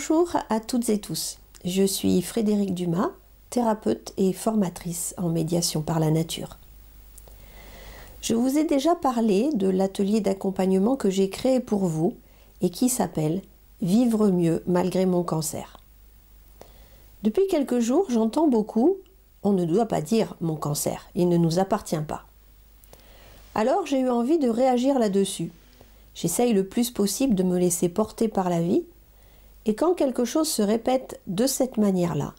Bonjour à toutes et tous. Je suis Frédérique Dumas, thérapeute et formatrice en médiation par la nature. Je vous ai déjà parlé de l'atelier d'accompagnement que j'ai créé pour vous et qui s'appelle Vivre mieux malgré mon cancer. Depuis quelques jours, j'entends beaucoup On ne doit pas dire mon cancer, il ne nous appartient pas. Alors j'ai eu envie de réagir là-dessus. J'essaye le plus possible de me laisser porter par la vie et quand quelque chose se répète de cette manière-là,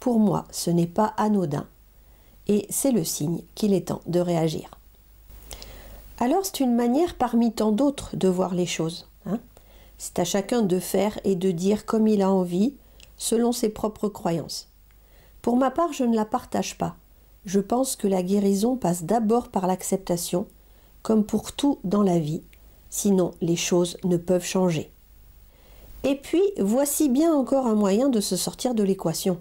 pour moi, ce n'est pas anodin. Et c'est le signe qu'il est temps de réagir. Alors c'est une manière parmi tant d'autres de voir les choses. Hein. c'est à chacun de faire et de dire comme il a envie, selon ses propres croyances. Pour ma part, je ne la partage pas. Je pense que la guérison passe d'abord par l'acceptation, comme pour tout dans la vie, sinon les choses ne peuvent changer. Et puis, voici bien encore un moyen de se sortir de l'équation,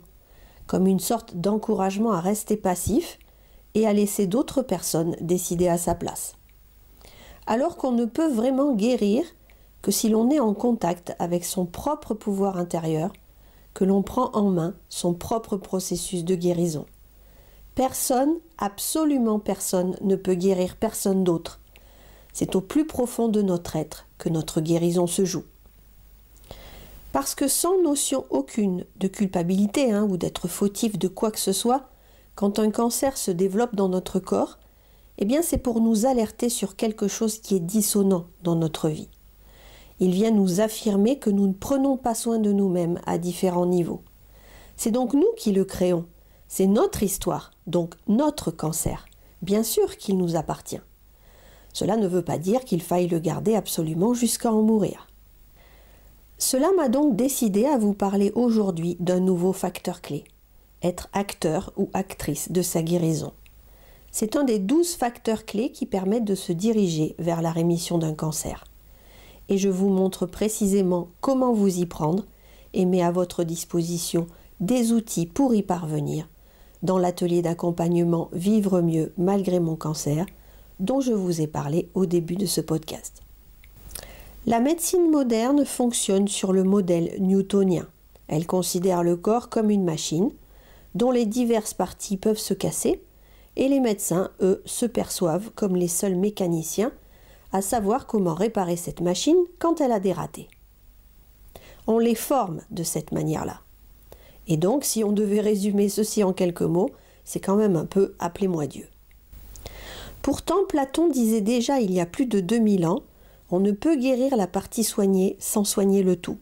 comme une sorte d'encouragement à rester passif et à laisser d'autres personnes décider à sa place. Alors qu'on ne peut vraiment guérir que si l'on est en contact avec son propre pouvoir intérieur, que l'on prend en main son propre processus de guérison. Personne, absolument personne, ne peut guérir personne d'autre. C'est au plus profond de notre être que notre guérison se joue. Parce que sans notion aucune de culpabilité hein, ou d'être fautif de quoi que ce soit, quand un cancer se développe dans notre corps, eh bien c'est pour nous alerter sur quelque chose qui est dissonant dans notre vie. Il vient nous affirmer que nous ne prenons pas soin de nous-mêmes à différents niveaux. C'est donc nous qui le créons. C'est notre histoire, donc notre cancer. Bien sûr qu'il nous appartient. Cela ne veut pas dire qu'il faille le garder absolument jusqu'à en mourir. Cela m'a donc décidé à vous parler aujourd'hui d'un nouveau facteur clé, être acteur ou actrice de sa guérison. C'est un des douze facteurs clés qui permettent de se diriger vers la rémission d'un cancer. Et je vous montre précisément comment vous y prendre et mets à votre disposition des outils pour y parvenir dans l'atelier d'accompagnement Vivre mieux malgré mon cancer dont je vous ai parlé au début de ce podcast. La médecine moderne fonctionne sur le modèle newtonien. Elle considère le corps comme une machine dont les diverses parties peuvent se casser et les médecins, eux, se perçoivent comme les seuls mécaniciens à savoir comment réparer cette machine quand elle a dératé. On les forme de cette manière-là. Et donc, si on devait résumer ceci en quelques mots, c'est quand même un peu appelez-moi Dieu. Pourtant, Platon disait déjà il y a plus de 2000 ans on ne peut guérir la partie soignée sans soigner le tout.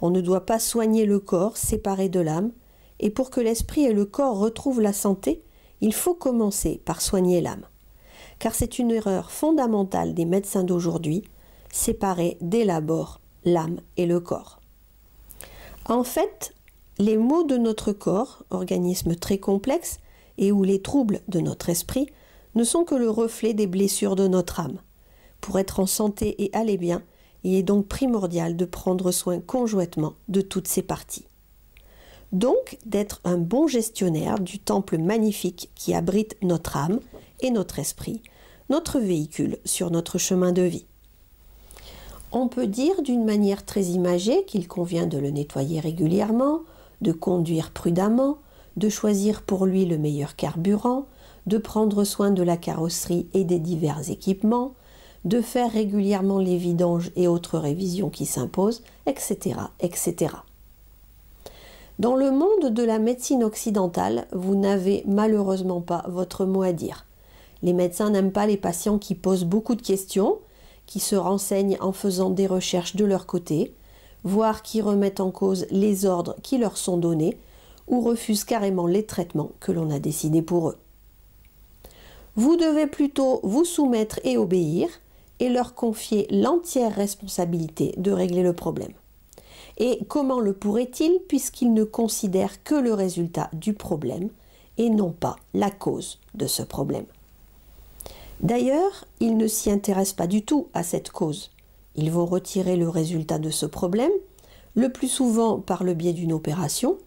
On ne doit pas soigner le corps séparé de l'âme, et pour que l'esprit et le corps retrouvent la santé, il faut commencer par soigner l'âme. Car c'est une erreur fondamentale des médecins d'aujourd'hui, séparer dès l'abord l'âme et le corps. En fait, les maux de notre corps, organisme très complexe, et où les troubles de notre esprit, ne sont que le reflet des blessures de notre âme. Pour être en santé et aller bien, il est donc primordial de prendre soin conjointement de toutes ces parties. Donc d'être un bon gestionnaire du temple magnifique qui abrite notre âme et notre esprit, notre véhicule sur notre chemin de vie. On peut dire d'une manière très imagée qu'il convient de le nettoyer régulièrement, de conduire prudemment, de choisir pour lui le meilleur carburant, de prendre soin de la carrosserie et des divers équipements, de faire régulièrement les vidanges et autres révisions qui s'imposent, etc., etc. Dans le monde de la médecine occidentale, vous n'avez malheureusement pas votre mot à dire. Les médecins n'aiment pas les patients qui posent beaucoup de questions, qui se renseignent en faisant des recherches de leur côté, voire qui remettent en cause les ordres qui leur sont donnés, ou refusent carrément les traitements que l'on a décidés pour eux. Vous devez plutôt vous soumettre et obéir, et leur confier l'entière responsabilité de régler le problème. Et comment le pourrait-il puisqu'il ne considère que le résultat du problème et non pas la cause de ce problème D'ailleurs, il ne s'y intéresse pas du tout à cette cause. Ils vont retirer le résultat de ce problème, le plus souvent par le biais d'une opération,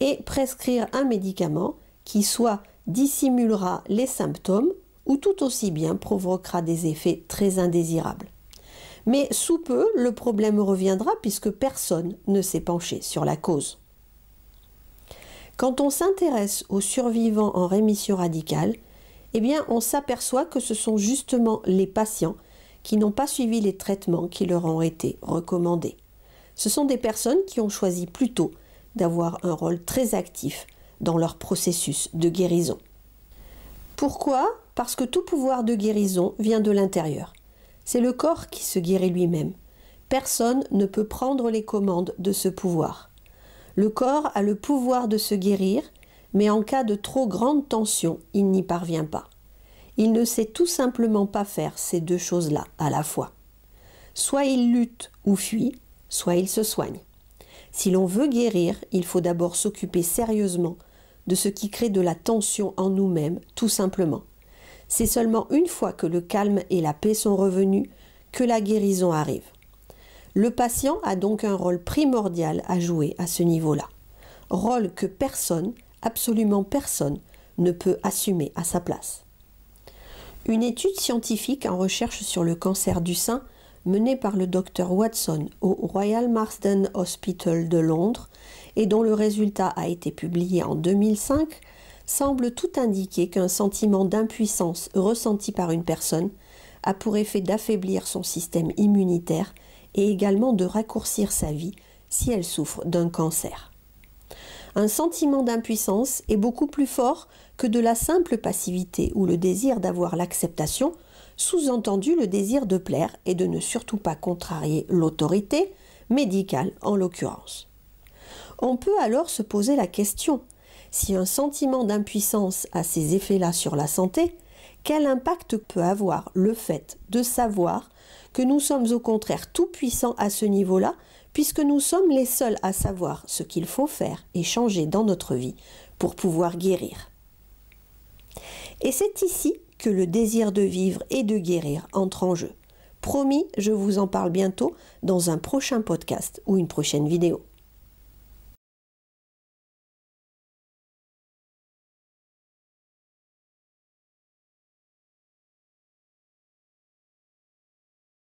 et prescrire un médicament qui soit dissimulera les symptômes ou tout aussi bien provoquera des effets très indésirables. Mais sous peu, le problème reviendra puisque personne ne s'est penché sur la cause. Quand on s'intéresse aux survivants en rémission radicale, eh bien, on s'aperçoit que ce sont justement les patients qui n'ont pas suivi les traitements qui leur ont été recommandés. Ce sont des personnes qui ont choisi plutôt d'avoir un rôle très actif dans leur processus de guérison. Pourquoi parce que tout pouvoir de guérison vient de l'intérieur. C'est le corps qui se guérit lui-même. Personne ne peut prendre les commandes de ce pouvoir. Le corps a le pouvoir de se guérir, mais en cas de trop grande tension, il n'y parvient pas. Il ne sait tout simplement pas faire ces deux choses-là à la fois. Soit il lutte ou fuit, soit il se soigne. Si l'on veut guérir, il faut d'abord s'occuper sérieusement de ce qui crée de la tension en nous-mêmes, tout simplement. C'est seulement une fois que le calme et la paix sont revenus que la guérison arrive. Le patient a donc un rôle primordial à jouer à ce niveau-là. Rôle que personne, absolument personne, ne peut assumer à sa place. Une étude scientifique en recherche sur le cancer du sein menée par le docteur Watson au Royal Marsden Hospital de Londres et dont le résultat a été publié en 2005 semble tout indiquer qu'un sentiment d'impuissance ressenti par une personne a pour effet d'affaiblir son système immunitaire et également de raccourcir sa vie si elle souffre d'un cancer. Un sentiment d'impuissance est beaucoup plus fort que de la simple passivité ou le désir d'avoir l'acceptation, sous-entendu le désir de plaire et de ne surtout pas contrarier l'autorité, médicale en l'occurrence. On peut alors se poser la question si un sentiment d'impuissance a ces effets-là sur la santé, quel impact peut avoir le fait de savoir que nous sommes au contraire tout-puissants à ce niveau-là, puisque nous sommes les seuls à savoir ce qu'il faut faire et changer dans notre vie pour pouvoir guérir. Et c'est ici que le désir de vivre et de guérir entre en jeu. Promis, je vous en parle bientôt dans un prochain podcast ou une prochaine vidéo.